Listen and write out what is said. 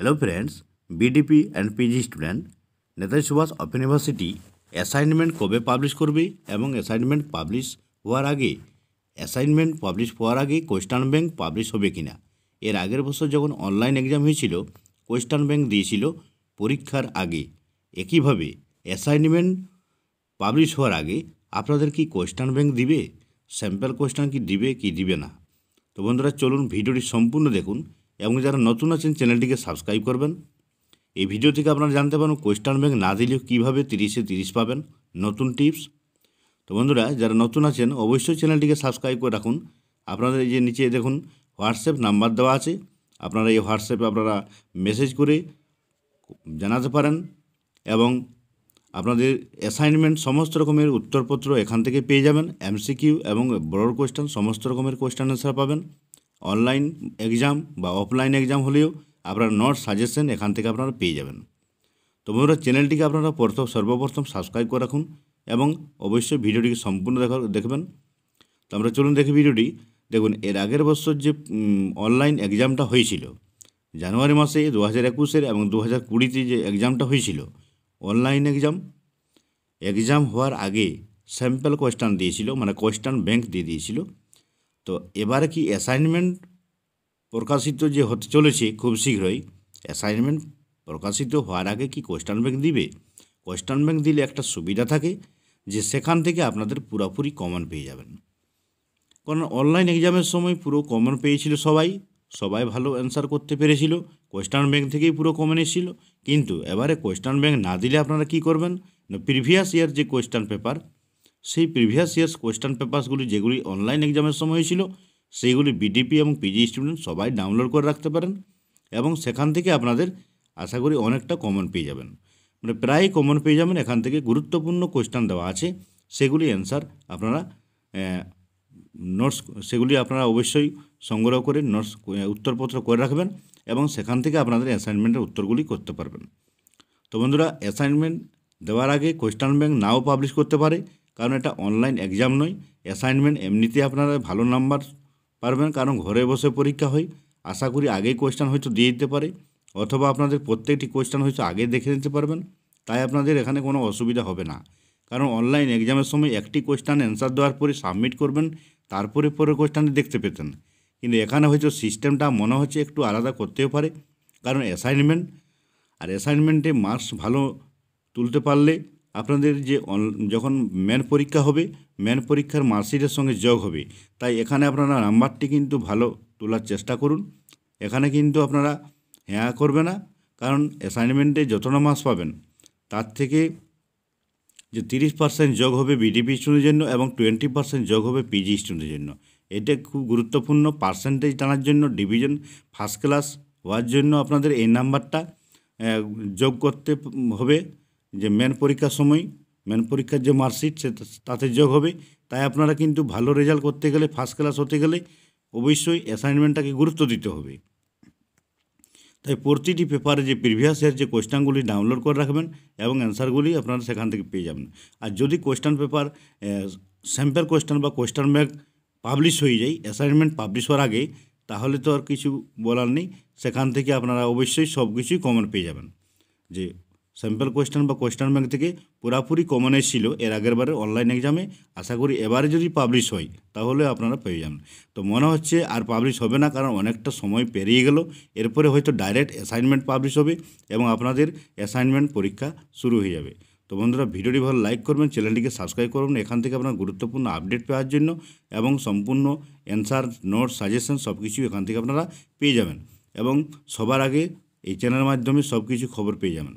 hello friends BDP and PG student Netaji Subhas open university assignment কবে publish করবে এবং assignment publish হওয়ার আগে অ্যাসাইনমেন্ট পাবলিশ হওয়ার আগে কোয়েস্টান ব্যাঙ্ক পাবলিশ হবে কি না এর আগের বছর যখন অনলাইন এক্সাম হয়েছিল কোয়েস্টান ব্যাঙ্ক দিয়েছিল পরীক্ষার আগে একইভাবে অ্যাসাইনমেন্ট পাবলিশ হওয়ার আগে আপনাদের কি কোয়েস্টান ব্যাংক দিবে স্যাম্পল কোয়েশ্চান কি দিবে কি দিবে না তো বন্ধুরা চলুন ভিডিওটি সম্পূর্ণ দেখুন এবং যারা নতুন আছেন চ্যানেলটিকে সাবস্ক্রাইব করবেন এই ভিডিও থেকে আপনারা জানতে পারেন কোয়েস্টার্ন ব্যাংক না দিলেও কীভাবে তিরিশে তিরিশ পাবেন নতুন টিপস তো বন্ধুরা যারা নতুন আছেন অবশ্যই চ্যানেলটিকে সাবস্ক্রাইব করে রাখুন আপনাদের এই যে নিচে দেখুন হোয়াটসঅ্যাপ নাম্বার দেওয়া আছে আপনারা এই হোয়াটসঅ্যাপে আপনারা মেসেজ করে জানাতে পারেন এবং আপনাদের অ্যাসাইনমেন্ট সমস্ত রকমের উত্তরপত্র এখান থেকে পেয়ে যাবেন এমসিকিউ এবং বড় কোয়েশ্চেন সমস্ত রকমের কোয়েশ্চেন অ্যান্সার পাবেন অনলাইন এক্সাম বা অফলাইন এক্সাম হলেও আপনার নোট সাজেশন এখান থেকে আপনারা পেয়ে যাবেন তো বন্ধুরা চ্যানেলটিকে আপনারা প্রথম সর্বপ্রথম সাবস্ক্রাইব করে রাখুন এবং অবশ্যই ভিডিওটিকে সম্পূর্ণ দেখা দেখবেন তো আমরা চলুন দেখি ভিডিওটি দেখুন এর আগের বছর যে অনলাইন এক্সামটা হয়েছিল জানুয়ারি মাসে দু হাজার একুশের এবং দু হাজার কুড়িতে যে এক্সামটা হয়েছিল অনলাইন এক্সাম এক্সাম হওয়ার আগে স্যাম্পল কোয়েশ্চান দিয়েছিল মানে কোয়েশ্চান ব্যাংক দিয়ে দিয়েছিল তো এবার কি অ্যাসাইনমেন্ট প্রকাশিত যে হতে চলেছে খুব শীঘ্রই অ্যাসাইনমেন্ট প্রকাশিত হওয়ার আগে কি কোয়েশ্চান ব্যাংক দিবে কোয়েশ্চান ব্যাংক দিলে একটা সুবিধা থাকে যে সেখান থেকে আপনাদের পুরোপুরি কমন পেয়ে যাবেন কারণ অনলাইন এক্সামের সময় পুরো কমন পেয়েছিল সবাই সবাই ভালো অ্যান্সার করতে পেরেছিল কোয়েশ্চান ব্যাংক থেকেই পুরো কমন এসেছিল কিন্তু এবারে কোয়েশ্চান ব্যাংক না দিলে আপনারা কি করবেন না প্রিভিয়াস ইয়ার যে কোয়েশ্চান পেপার সেই প্রিভিয়াস ইয়ার্স কোয়েশ্চান পেপারসগুলি যেগুলি অনলাইন এক্সামের সময় হয়েছিল সেইগুলি বিডিপি এবং পিজি স্টুডেন্ট সবাই ডাউনলোড করে রাখতে পারেন এবং সেখান থেকে আপনাদের আশা করি অনেকটা কমন পেয়ে যাবেন মানে প্রায় কমন পেয়ে যাবেন এখান থেকে গুরুত্বপূর্ণ কোয়েশ্চান দেওয়া আছে সেগুলি অ্যান্সার আপনারা নোটস সেগুলি আপনারা অবশ্যই সংগ্রহ করে নোটস উত্তরপত্র করে রাখবেন এবং সেখান থেকে আপনাদের অ্যাসাইনমেন্টের উত্তরগুলি করতে পারবেন তো বন্ধুরা অ্যাসাইনমেন্ট দেওয়ার আগে কোয়েশ্চান ব্যাংক নাও পাবলিশ করতে পারে কারণ এটা অনলাইন এক্সাম নয় অ্যাসাইনমেন্ট এমনিতেই আপনারা ভালো নাম্বার পারবেন কারণ ঘরে বসে পরীক্ষা হয় আশা করি আগেই কোয়েশ্চান হয়তো দিয়ে দিতে পারে অথবা আপনাদের প্রত্যেকটি কোয়েশ্চান হয়তো আগে দেখে নিতে পারবেন তাই আপনাদের এখানে কোনো অসুবিধা হবে না কারণ অনলাইন এক্সামের সময় একটি কোয়েশ্চান অ্যান্সার দেওয়ার পরে সাবমিট করবেন তারপরে পরে কোয়েশ্চানটি দেখতে পেতেন কিন্তু এখানে হয়তো সিস্টেমটা মনে হচ্ছে একটু আলাদা করতেও পারে কারণ অ্যাসাইনমেন্ট আর অ্যাসাইনমেন্টে মার্কস ভালো তুলতে পারলে আপনাদের যে যখন ম্যান পরীক্ষা হবে ম্যান পরীক্ষার মার্কশিটের সঙ্গে যোগ হবে তাই এখানে আপনারা নাম্বারটি কিন্তু ভালো তোলার চেষ্টা করুন এখানে কিন্তু আপনারা হ্যাঁ করবে না কারণ অ্যাসাইনমেন্টে যতটা মাস পাবেন তার থেকে যে তিরিশ পার্সেন্ট যোগ হবে বিডিপি স্টুডেন্টের জন্য এবং টোয়েন্টি পার্সেন্ট যোগ হবে পিজি স্টুডেন্টের জন্য এটা খুব গুরুত্বপূর্ণ পার্সেন্টেজ টানার জন্য ডিভিশন ফার্স্ট ক্লাস হওয়ার জন্য আপনাদের এই নাম্বারটা যোগ করতে হবে যে ম্যান পরীক্ষার সময় ম্যান পরীক্ষার যে মার্কশিট সে তাতে যোগ হবে তাই আপনারা কিন্তু ভালো রেজাল্ট করতে গেলে ফার্স্ট ক্লাস হতে গেলে অবশ্যই অ্যাসাইনমেন্টটাকে গুরুত্ব দিতে হবে তাই প্রতিটি পেপারে যে প্রিভিয়াস ইয়ার যে কোয়েশ্চানগুলি ডাউনলোড করে রাখবেন এবং অ্যান্সারগুলি আপনারা সেখান থেকে পেয়ে যাবেন আর যদি কোয়েশ্চান পেপার স্যাম্পেল কোয়েশ্চান বা কোয়েশ্চান ব্যাগ পাবলিশ হয়ে যায় অ্যাসাইনমেন্ট পাবলিশ হওয়ার আগে তাহলে তো আর কিছু বলার নেই সেখান থেকে আপনারা অবশ্যই সব কিছুই কমন পেয়ে যাবেন যে স্যাম্পল কোয়েশ্চেন বা কোয়েশ্চেন ব্যাংক থেকে পুরাপুরি কমন এসেছিল এর আগের বারের অনলাইন এক্সামে আশা করি এবারে যদি পাবলিশ হয় তাহলে আপনারা পেয়ে যাবেন তো মনে হচ্ছে আর পাবলিশ হবে না কারণ অনেকটা সময় পেরিয়ে গেল এরপরে হয়তো ডাইরেক্ট অ্যাসাইনমেন্ট পাবলিশ হবে এবং আপনাদের অ্যাসাইনমেন্ট পরীক্ষা শুরু হয়ে যাবে তো বন্ধুরা ভিডিওটি ভালো লাইক করবেন চ্যানেলটিকে সাবস্ক্রাইব করবেন এখান থেকে আপনার গুরুত্বপূর্ণ আপডেট পাওয়ার জন্য এবং সম্পূর্ণ অ্যান্সার নোট সাজেশন সব কিছু এখান থেকে আপনারা পেয়ে যাবেন এবং সবার আগে এই চ্যানেলের মাধ্যমে সব কিছু খবর পেয়ে যাবেন